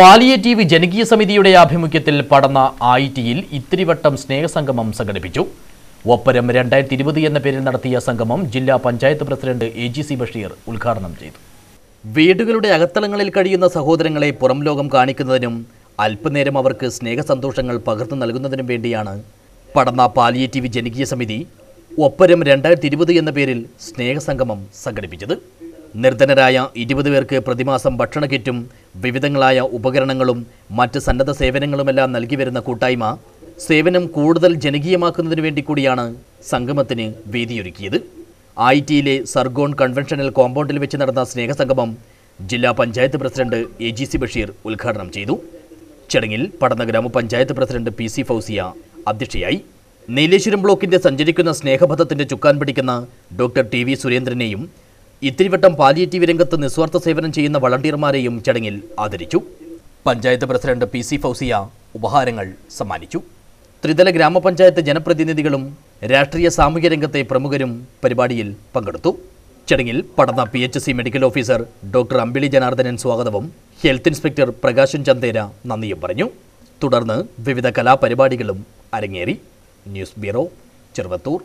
palliative ജനകീയ സമിതിയുടെ ആഭിമുഖ്യത്തിൽ പടന്ന ടിയിൽ ഇത്തിരിവട്ടം സ്നേഹസംഗമം സംഘടിപ്പിച്ചു ഒപ്പരം രണ്ടായിരത്തി ഇരുപത് എന്ന പേരിൽ നടത്തിയ സംഗമം ജില്ലാ panchayat president A G C Basheer ഉദ്ഘാടനം ചെയ്തു വീടുകളുടെ അകത്തളങ്ങളിൽ കഴിയുന്ന സഹോദരങ്ങളെ പുറം ലോകം കാണിക്കുന്നതിനും അല്പനേരം അവർക്ക് സ്നേഹസന്തോഷങ്ങൾ പകർന്നു നൽകുന്നതിനും വേണ്ടിയാണ് പടന്ന പാലിയേറ്റീവ് ജനകീയ സമിതി ഒപ്പരം രണ്ടായിരത്തി ഇരുപത് എന്ന പേരിൽ സ്നേഹസംഗമം സംഘടിപ്പിച്ചത് നിർധനരായ ഇരുപത് പേർക്ക് പ്രതിമാസം ഭക്ഷണ കിറ്റും വിവിധങ്ങളായ ഉപകരണങ്ങളും മറ്റ് സന്നദ്ധ സേവനങ്ങളുമെല്ലാം നൽകി വരുന്ന കൂട്ടായ്മ സേവനം കൂടുതൽ ജനകീയമാക്കുന്നതിനു വേണ്ടി കൂടിയാണ് സംഗമത്തിന് വേദിയൊരുക്കിയത് ഐ ടിയിലെ സർഗോൺ കൺവെൻഷനൽ കോമ്പൗണ്ടിൽ വെച്ച് നടന്ന സ്നേഹസംഗമം ജില്ലാ panchayat president A G C Basheer ഉദ്ഘാടനം ചെയ്തു ചടങ്ങിൽ പടന്ന ഗ്രാമപഞ്ചായത്ത് പ്രസിഡന്റ് പി സി ഫൗസിയ അധ്യക്ഷയായി നീലേശ്വരം ബ്ലോക്കിന്റെ സഞ്ചരിക്കുന്ന സ്നേഹപഥത്തിന്റെ ചുക്കാൻ പിടിക്കുന്ന ഡോക്ടർ ടി വി സുരേന്ദ്രനെയും ഇത്തിരിവട്ടം പാലിയേറ്റീവ് രംഗത്ത് നിസ്വാർത്ഥ സേവനം ചെയ്യുന്ന വളണ്ടിയർമാരെയും ചടങ്ങിൽ ആദരിച്ചു panchayat president P C Fousiya ഉപഹാരങ്ങൾ സമ്മാനിച്ചു ത്രിതല ഗ്രാമപഞ്ചായത്ത് ജനപ്രതിനിധികളും രാഷ്ട്രീയ സാമൂഹ്യ രംഗത്തെ പ്രമുഖരും പരിപാടിയിൽ പങ്കെടുത്തു ചടങ്ങിൽ Padanna P H C medical officer doctor Ambili Janardhanan സ്വാഗതവും ഹെൽത്ത് ഇൻസ്പെക്ടർ പ്രകാശൻ ചന്ദേര നന്ദിയും പറഞ്ഞു തുടർന്ന് വിവിധ കലാപരിപാടികളും അരങ്ങേറി ന്യൂസ് ബ്യൂറോ ചെറുവത്തൂർ